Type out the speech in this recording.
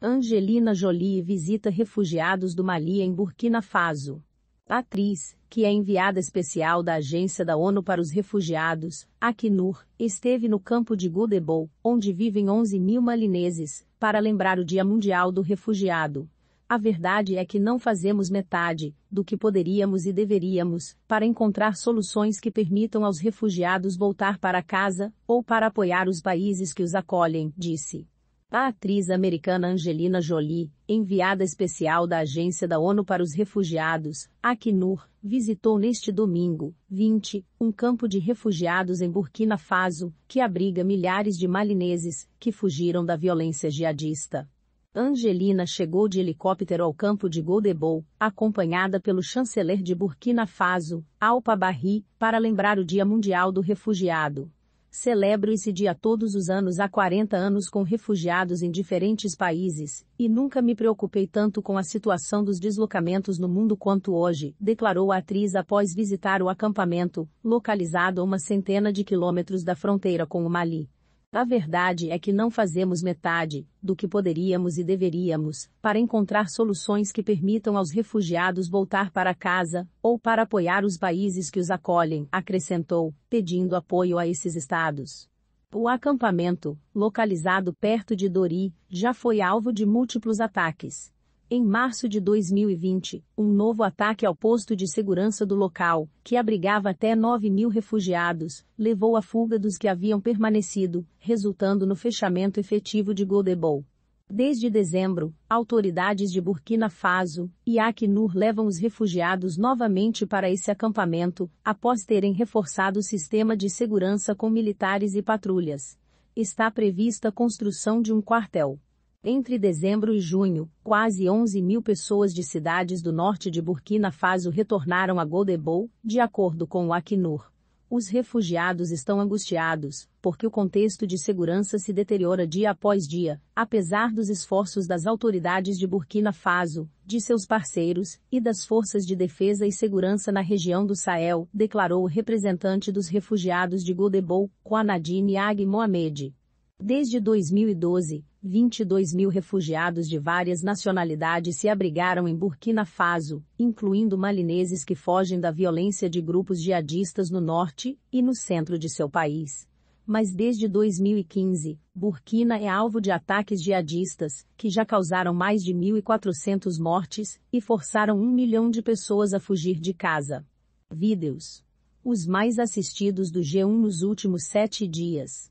Angelina Jolie visita refugiados do Mali em Burkina Faso. A atriz, que é enviada especial da Agência da ONU para os Refugiados, Acnur, esteve no campo de Gudebou, onde vivem 11 mil malineses, para lembrar o Dia Mundial do Refugiado. A verdade é que não fazemos metade do que poderíamos e deveríamos para encontrar soluções que permitam aos refugiados voltar para casa ou para apoiar os países que os acolhem, disse. A atriz americana Angelina Jolie, enviada especial da Agência da ONU para os Refugiados, Acnur, visitou neste domingo, 20, um campo de refugiados em Burkina Faso, que abriga milhares de malineses que fugiram da violência jihadista. Angelina chegou de helicóptero ao campo de Goldebou, acompanhada pelo chanceler de Burkina Faso, Alpa Barri, para lembrar o Dia Mundial do Refugiado. Celebro esse dia todos os anos há 40 anos com refugiados em diferentes países, e nunca me preocupei tanto com a situação dos deslocamentos no mundo quanto hoje, declarou a atriz após visitar o acampamento, localizado a uma centena de quilômetros da fronteira com o Mali. A verdade é que não fazemos metade do que poderíamos e deveríamos para encontrar soluções que permitam aos refugiados voltar para casa ou para apoiar os países que os acolhem, acrescentou, pedindo apoio a esses estados. O acampamento, localizado perto de Dori, já foi alvo de múltiplos ataques. Em março de 2020, um novo ataque ao posto de segurança do local, que abrigava até 9 mil refugiados, levou à fuga dos que haviam permanecido, resultando no fechamento efetivo de Godebol. Desde dezembro, autoridades de Burkina Faso e Acnur levam os refugiados novamente para esse acampamento, após terem reforçado o sistema de segurança com militares e patrulhas. Está prevista a construção de um quartel. Entre dezembro e junho, quase 11 mil pessoas de cidades do norte de Burkina Faso retornaram a Godebou, de acordo com o Acnur. Os refugiados estão angustiados, porque o contexto de segurança se deteriora dia após dia, apesar dos esforços das autoridades de Burkina Faso, de seus parceiros e das forças de defesa e segurança na região do Sahel, declarou o representante dos refugiados de Godebou, Kwanadine Ag Mohamed. Desde 2012, 22 mil refugiados de várias nacionalidades se abrigaram em Burkina Faso, incluindo malineses que fogem da violência de grupos jihadistas no norte e no centro de seu país. Mas desde 2015, Burkina é alvo de ataques jihadistas, que já causaram mais de 1.400 mortes e forçaram um milhão de pessoas a fugir de casa. Vídeos. Os mais assistidos do G1 nos últimos sete dias.